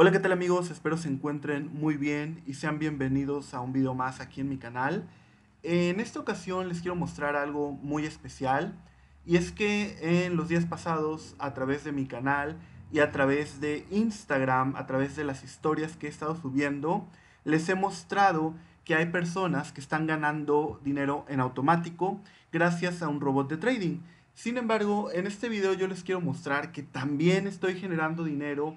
Hola qué tal amigos, espero se encuentren muy bien y sean bienvenidos a un video más aquí en mi canal. En esta ocasión les quiero mostrar algo muy especial y es que en los días pasados a través de mi canal y a través de Instagram, a través de las historias que he estado subiendo, les he mostrado que hay personas que están ganando dinero en automático gracias a un robot de trading. Sin embargo, en este video yo les quiero mostrar que también estoy generando dinero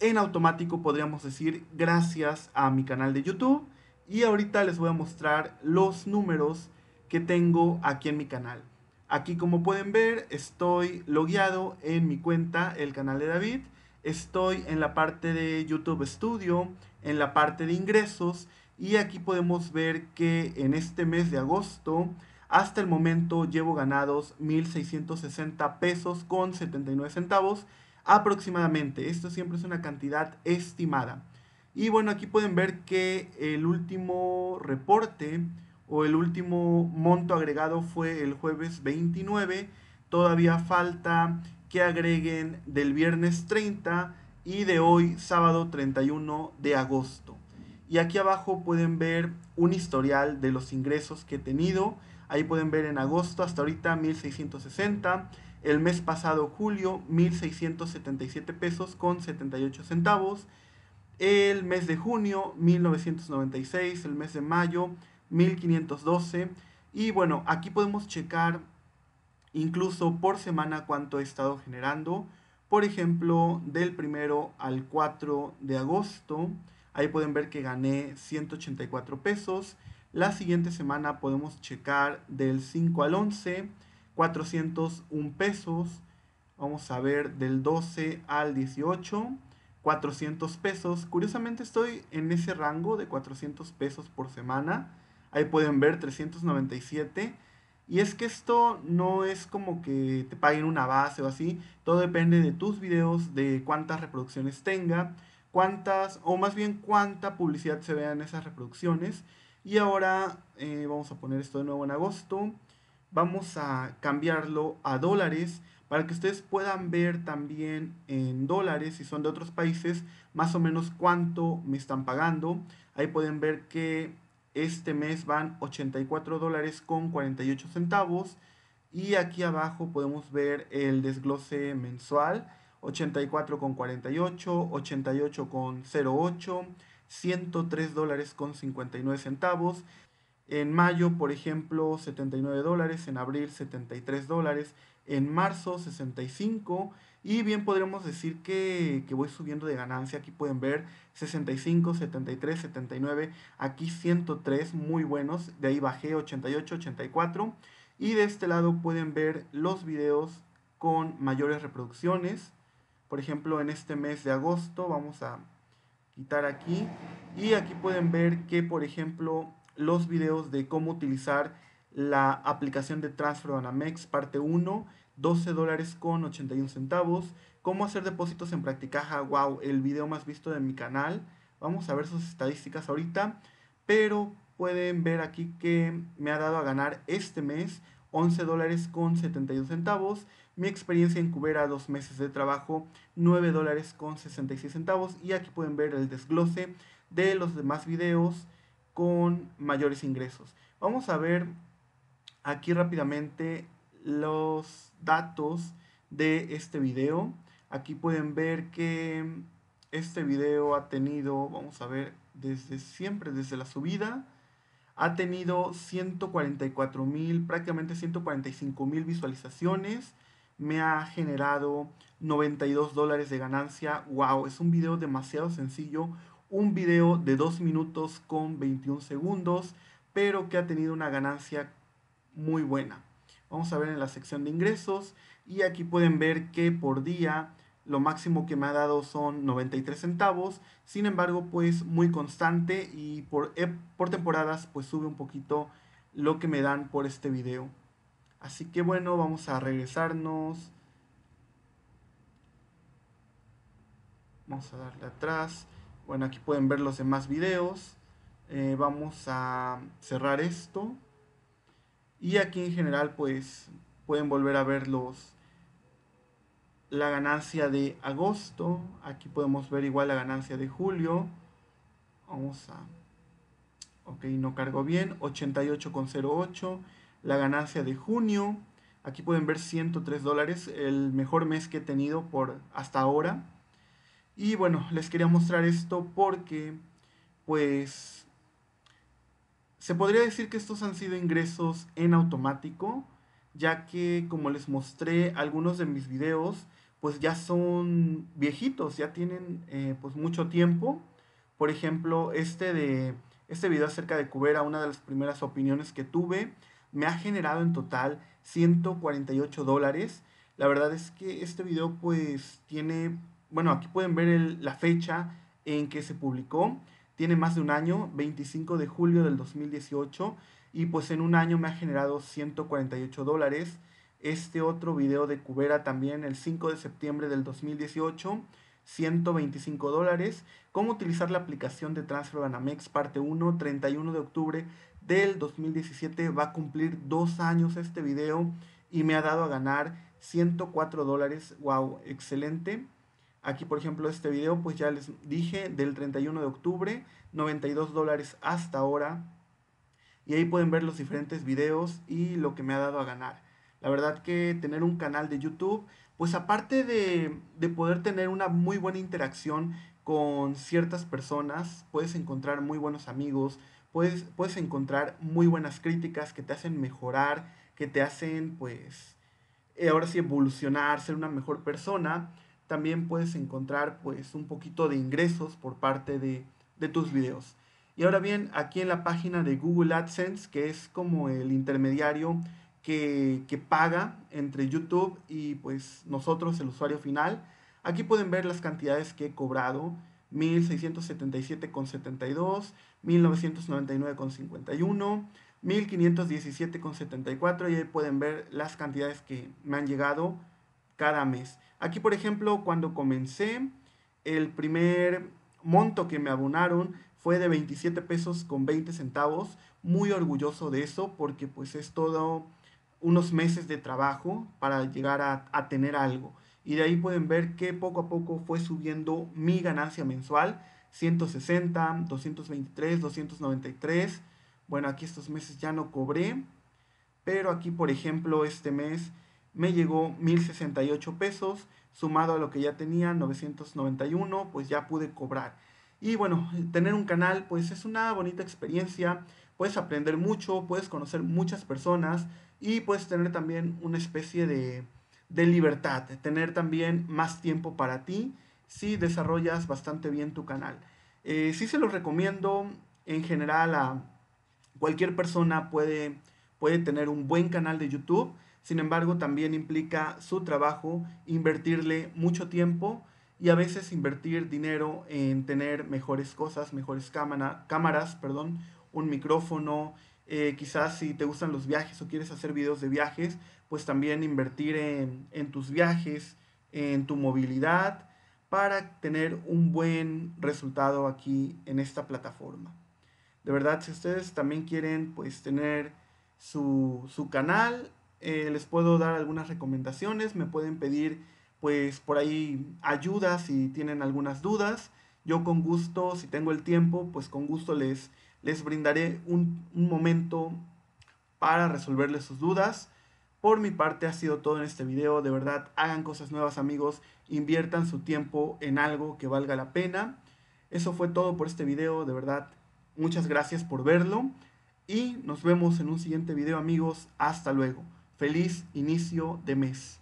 en automático, podríamos decir, gracias a mi canal de YouTube. Y ahorita les voy a mostrar los números que tengo aquí en mi canal. Aquí como pueden ver estoy logueado en mi cuenta, el canal de David. Estoy en la parte de YouTube Studio, en la parte de ingresos y aquí podemos ver que en este mes de agosto hasta el momento llevo ganados 1.660 pesos con 79 centavos aproximadamente. Esto siempre es una cantidad estimada. Y bueno, aquí pueden ver que el último reporte o el último monto agregado fue el jueves 29. Todavía falta que agreguen del viernes 30 y de hoy sábado 31 de agosto. Y aquí abajo pueden ver un historial de los ingresos que he tenido. Ahí pueden ver en agosto hasta ahorita 1660. El mes pasado, julio, 1.677 pesos con 78 centavos. El mes de junio, 1.996. El mes de mayo, 1.512. Y bueno, aquí podemos checar incluso por semana cuánto he estado generando. Por ejemplo, del primero al 4 de agosto, ahí pueden ver que gané 184 pesos. La siguiente semana podemos checar del 5 al 11 401 pesos. Vamos a ver del 12 al 18, 400 pesos. Curiosamente estoy en ese rango de 400 pesos por semana. Ahí pueden ver 397. Y es que esto no es como que te paguen una base o así. Todo depende de tus videos, de cuántas reproducciones tenga, cuántas, o más bien cuánta publicidad se vea en esas reproducciones. Y ahora eh, vamos a poner esto de nuevo en agosto vamos a cambiarlo a dólares para que ustedes puedan ver también en dólares, si son de otros países, más o menos cuánto me están pagando. Ahí pueden ver que este mes van 84 dólares con 48 centavos. Y aquí abajo podemos ver el desglose mensual. con 08, 103 dólares con 59 centavos, en mayo, por ejemplo, 79 dólares, en abril 73 dólares, en marzo 65 y bien podremos decir que, voy subiendo de ganancia. Aquí pueden ver 65, 73, 79, aquí 103 muy buenos, de ahí bajé 88, 84 y de este lado pueden ver los videos con mayores reproducciones. Por ejemplo, en este mes de agosto vamos a quitar aquí y aquí pueden ver que por ejemplo los videos de cómo utilizar la aplicación de Transfer Banamex parte 1, 12 dólares con 81 centavos, cómo hacer depósitos en Practicaja, wow, el video más visto de mi canal, vamos a ver sus estadísticas ahorita, pero pueden ver aquí que me ha dado a ganar este mes 11 dólares con 72 centavos. Mi experiencia en Cubera, dos meses de trabajo, 9 dólares con 66 centavos. Y aquí pueden ver el desglose de los demás videos con mayores ingresos. Vamos a ver aquí rápidamente los datos de este video. Aquí pueden ver que este video ha tenido, vamos a ver, desde siempre, desde la subida, ha tenido 144 mil, prácticamente 145 mil visualizaciones. Me ha generado 92 dólares de ganancia. ¡Wow! Es un video demasiado sencillo, un video de 2 minutos con 21 segundos, pero que ha tenido una ganancia muy buena. Vamos a ver en la sección de ingresos y aquí pueden ver que por día lo máximo que me ha dado son 93 centavos, sin embargo pues muy constante y por, e, por temporadas pues sube un poquito lo que me dan por este video. Así que bueno, vamos a regresarnos. Vamos a darle atrás. Bueno, aquí pueden ver los demás videos. Eh, vamos a cerrar esto. Y aquí en general, pues, pueden volver a ver los, la ganancia de agosto. Aquí podemos ver igual la ganancia de julio. Vamos a... Ok, no cargo bien. 88,08. La ganancia de junio. Aquí pueden ver 103 dólares, el mejor mes que he tenido por hasta ahora. Y bueno, les quería mostrar esto porque, pues, se podría decir que estos han sido ingresos en automático, ya que como les mostré algunos de mis videos, pues ya son viejitos, ya tienen eh, pues mucho tiempo. Por ejemplo, este de este video acerca de Cubera, una de las primeras opiniones que tuve, me ha generado en total 148 dólares. La verdad es que este video pues tiene bueno, aquí pueden ver la fecha en que se publicó. Tiene más de un año, 25 de julio del 2018, y pues en un año me ha generado 148 dólares. Este otro video de Cubera también, el 5 de septiembre del 2018, 125 dólares. Cómo utilizar la aplicación de Transfer Banamex, parte 1, 31 de octubre del 2017. Va a cumplir dos años este video y me ha dado a ganar 104 dólares. ¡Wow! Excelente. Aquí, por ejemplo, este video, pues ya les dije, del 31 de octubre, 92 dólares hasta ahora. Y ahí pueden ver los diferentes videos y lo que me ha dado a ganar. La verdad que tener un canal de YouTube, pues aparte de, poder tener una muy buena interacción con ciertas personas, puedes encontrar muy buenos amigos, puedes, puedes encontrar muy buenas críticas que te hacen mejorar, que te hacen, pues, eh, ahora sí evolucionar, ser una mejor persona también puedes encontrar pues un poquito de ingresos por parte de, tus videos. Y ahora bien, aquí en la página de Google AdSense, que es como el intermediario que, paga entre YouTube y pues nosotros, el usuario final, aquí pueden ver las cantidades que he cobrado. 1677,72, 1999,51, 1517,74 y ahí pueden ver las cantidades que me han llegado cada mes. Aquí, por ejemplo, cuando comencé, el primer monto que me abonaron fue de 27 pesos con 20 centavos. Muy orgulloso de eso porque pues es todo unos meses de trabajo para llegar a, tener algo. Y de ahí pueden ver que poco a poco fue subiendo mi ganancia mensual. 160, 223, 293. Bueno, aquí estos meses ya no cobré. Pero aquí, por ejemplo, este mes me llegó 1068 pesos, sumado a lo que ya tenía 991, pues ya pude cobrar. Y bueno, tener un canal pues es una bonita experiencia, puedes aprender mucho, puedes conocer muchas personas y puedes tener también una especie de, de libertad, tener también más tiempo para ti si desarrollas bastante bien tu canal. Eh, sí se lo recomiendo en general a cualquier persona puede, puede tener un buen canal de YouTube sin embargo, también implica su trabajo, invertirle mucho tiempo y a veces invertir dinero en tener mejores cosas, mejores cámaras, perdón, un micrófono. Eh, quizás si te gustan los viajes o quieres hacer videos de viajes, pues también invertir en, tus viajes, en tu movilidad, para tener un buen resultado aquí en esta plataforma. De verdad, si ustedes también quieren pues tener su, su canal eh, les puedo dar algunas recomendaciones, me pueden pedir pues por ahí ayuda si tienen algunas dudas. Yo con gusto, si tengo el tiempo, pues con gusto les, les brindaré un, un momento para resolverles sus dudas. Por mi parte ha sido todo en este video, de verdad hagan cosas nuevas amigos, inviertan su tiempo en algo que valga la pena. Eso fue todo por este video, de verdad muchas gracias por verlo y nos vemos en un siguiente video amigos, hasta luego. Feliz inicio de mes.